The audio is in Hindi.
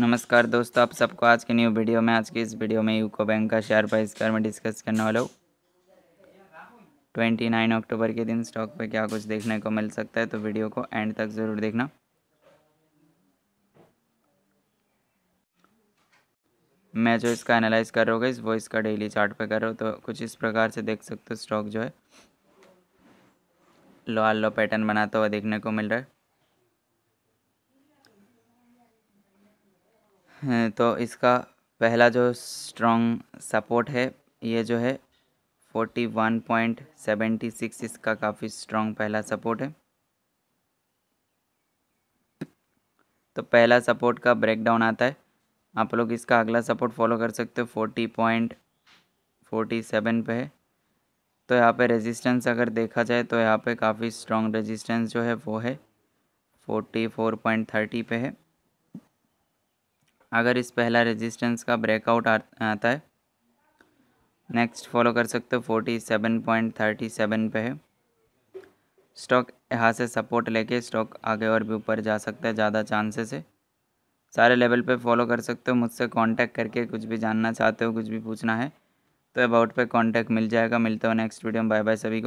नमस्कार दोस्तों आप सबको आज के न्यू वीडियो में आज के इस वीडियो में यूको बैंक का शेयर प्राइस कर में डिस्कस करने वाला हूँ ट्वेंटी नाइन अक्टूबर के दिन स्टॉक पे क्या कुछ देखने को मिल सकता है तो वीडियो को एंड तक ज़रूर देखना मैं जो इसका एनालाइज कर रहा हूँ इस वो इसका डेली चार्ट पे कर रहा हूँ तो कुछ इस प्रकार से देख सकते हो स्टॉक जो है लो आल लो पैटर्न बनाता हुआ देखने को मिल रहा है तो इसका पहला जो स्ट्रॉन्ग सपोर्ट है ये जो है forty one point seventy six इसका काफ़ी स्ट्रॉन्ग पहला सपोर्ट है तो पहला सपोर्ट का ब्रेकडाउन आता है आप लोग इसका अगला सपोर्ट फॉलो कर सकते हो फोर्टी पॉइंट फोर्टी सेवन पे है तो यहाँ पे रेजिस्टेंस अगर देखा जाए तो यहाँ पे काफ़ी स्ट्रॉन्ग रेजिस्टेंस जो है वो है फोर्टी फोर पॉइंट थर्टी पे है अगर इस पहला रेजिस्टेंस का ब्रेकआउट आता है नेक्स्ट फॉलो कर सकते हो forty seven point thirty seven पे है स्टॉक यहाँ से सपोर्ट लेके स्टॉक आगे और भी ऊपर जा सकता है ज़्यादा चांसेस है सारे लेवल पे फॉलो कर सकते हो मुझसे कांटेक्ट करके कुछ भी जानना चाहते हो कुछ भी पूछना है तो अबाउट पे कांटेक्ट मिल जाएगा मिलते हो नेक्स्ट वीडियो में बाय बाय सभी को